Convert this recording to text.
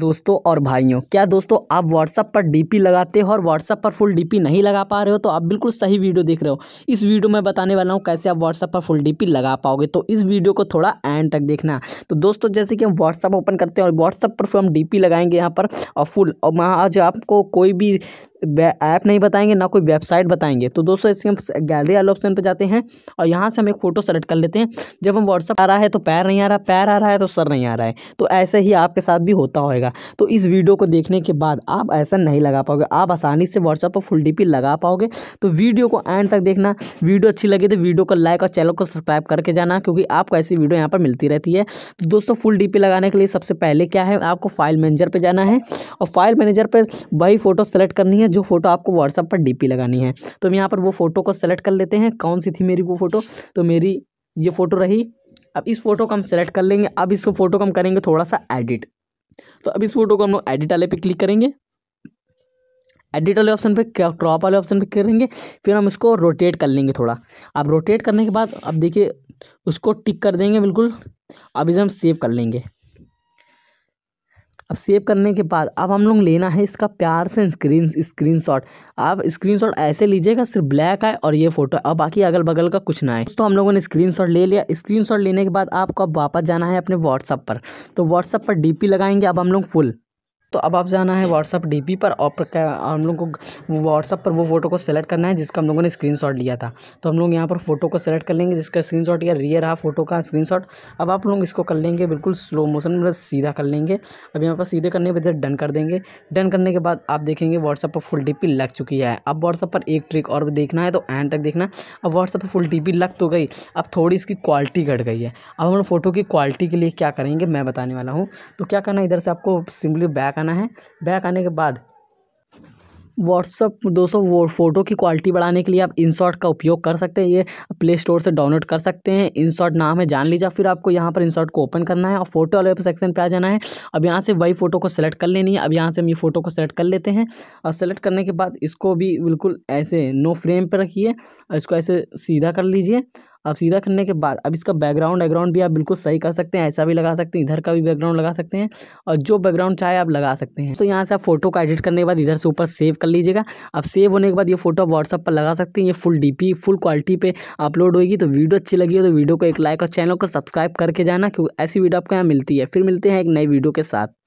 दोस्तों और भाइयों क्या दोस्तों आप व्हाट्सअप पर डीपी लगाते हो और व्हाट्सअप पर फुल डीपी नहीं लगा पा रहे हो तो आप बिल्कुल सही वीडियो देख रहे हो इस वीडियो में बताने वाला हूँ कैसे आप व्हाट्सअप पर फुल डीपी लगा पाओगे तो इस वीडियो को थोड़ा एंड तक देखना तो दोस्तों जैसे कि हम व्हाट्सअप ओपन करते हैं और व्हाट्सअप पर फिर हम डी लगाएंगे यहाँ पर और फुल और वहाँ आज आपको कोई भी ऐप नहीं बताएंगे ना कोई वेबसाइट बताएंगे तो दोस्तों इसके हम गैलरी वाले ऑप्शन पर जाते हैं और यहाँ से हम एक फ़ोटो सेलेक्ट कर लेते हैं जब हम व्हाट्सअप आ रहा है तो पैर नहीं आ रहा पैर आ रहा है तो सर नहीं आ रहा है तो ऐसे ही आपके साथ भी होता होगा तो इस वीडियो को देखने के बाद आप ऐसा नहीं लगा पाओगे आप आसानी से व्हाट्सअप पर फुल डी लगा पाओगे तो वीडियो को एंड तक देखना वीडियो अच्छी लगी तो वीडियो को लाइक और चैनल को सब्सक्राइब करके जाना क्योंकि आपको ऐसी वीडियो यहाँ पर मिलती रहती है तो दोस्तों फुल डी लगाने के लिए सबसे पहले क्या है आपको फाइल मैनेजर पर जाना है और फाइल मैनेजर पर वही फ़ोटो सेलेक्ट करनी है जो फोटो आपको व्हाट्सअप पर डीपी लगानी है तो हम यहाँ पर वो फोटो को सेलेक्ट कर लेते हैं कौन सी थी मेरी वो फोटो तो मेरी ये फ़ोटो रही अब इस फोटो को हम सेलेक्ट कर लेंगे अब इसको फ़ोटो को हम करेंगे थोड़ा सा एडिट तो अब इस फोटो को हम लोग एडिट वाले पे क्लिक करेंगे एडिट वाले ऑप्शन पे क्रॉप वाले ऑप्शन पे करेंगे फिर हम उसको रोटेट कर लेंगे थोड़ा अब रोटेट करने के बाद अब देखिए उसको टिक कर देंगे बिल्कुल अब इसे हम सेव कर लेंगे अब सेव करने के बाद अब हम लोग लेना है इसका प्यार से स्क्रीन स्क्रीन शॉट आप स्क्रीन शॉट ऐसे लीजिएगा सिर्फ ब्लैक आए और ये फोटो अब बाकी अगल बगल का कुछ ना है तो हम लोगों ने स्क्रीन शॉट ले लिया स्क्रीन शॉट लेने के बाद आपको अब वापस जाना है अपने व्हाट्सअप पर तो व्हाट्सअप पर डी लगाएंगे अब हम लोग फुल तो अब आप जाना है व्हाट्सअप डी पर और हम लोग को व्हाट्सअप पर वो फ़ोटो को सेलेक्ट करना है जिसका हम लोगों ने स्क्रीन लिया था तो हम लोग यहाँ पर फ़ोटो को सेलेक्ट कर लेंगे जिसका स्क्रीन या रियर रहा फ़ोटो का स्क्रीन अब आप लोग इसको कर लेंगे बिल्कुल स्लो मोशन मतलब सीधा कर लेंगे अब यहाँ पर सीधे करने के बाद डन कर देंगे डन करने के बाद आप देखेंगे व्हाट्सअप पर फुल डी लग चुकी है अब व्हाट्सअप पर एक ट्रिक और देखना है तो एंड तक देखना अब व्हाट्सअप पर फुल डी लग तो गई अब थोड़ी इसकी क्वालिटी घट गई है अब हम फ़ोटो की क्वालिटी के लिए क्या करेंगे मैं बताने वाला हूँ तो क्या करना इधर से आपको सिंपली बैक आना है बैक आने के बाद व्हाट्सअप दोस्तों वो फ़ोटो की क्वालिटी बढ़ाने के लिए आप इनशॉट का उपयोग कर सकते हैं ये प्ले स्टोर से डाउनलोड कर सकते हैं इनशॉट नाम है जान लीजिए फिर आपको यहाँ पर इनशॉट को ओपन करना है और फोटो वाले सेक्शन पे आ जाना है अब यहाँ से वही फ़ोटो को सेलेक्ट कर लेनी है अब यहाँ से हम ये फ़ोटो को सेलेक्ट कर लेते हैं और सेलेक्ट करने के बाद इसको भी बिल्कुल ऐसे नो फ्रेम पर रखिए और इसको ऐसे सीधा कर लीजिए अब सीधा करने के बाद अब इसका बैकग्राउंड बैकग्राउंड भी आप बिल्कुल सही कर सकते हैं ऐसा भी लगा सकते हैं इधर का भी बैकग्राउंड लगा सकते हैं और जो बैकग्राउंड चाहे आप लगा सकते हैं तो यहाँ से आप फोटो का एडिट करने के बाद इधर से ऊपर सेव कर लीजिएगा अब सेव होने के बाद ये फोटो व्हाट्सअप पर लगा सकते हैं ये फुल डी फुल क्वालिटी पर अपलोड होगी तो वीडियो अच्छी लगी हो तो वीडियो को एक लाइक और चैनल को सब्सक्राइब करके जाना क्योंकि ऐसी वीडियो आपको यहाँ मिलती है फिर मिलते हैं एक नई वीडियो के साथ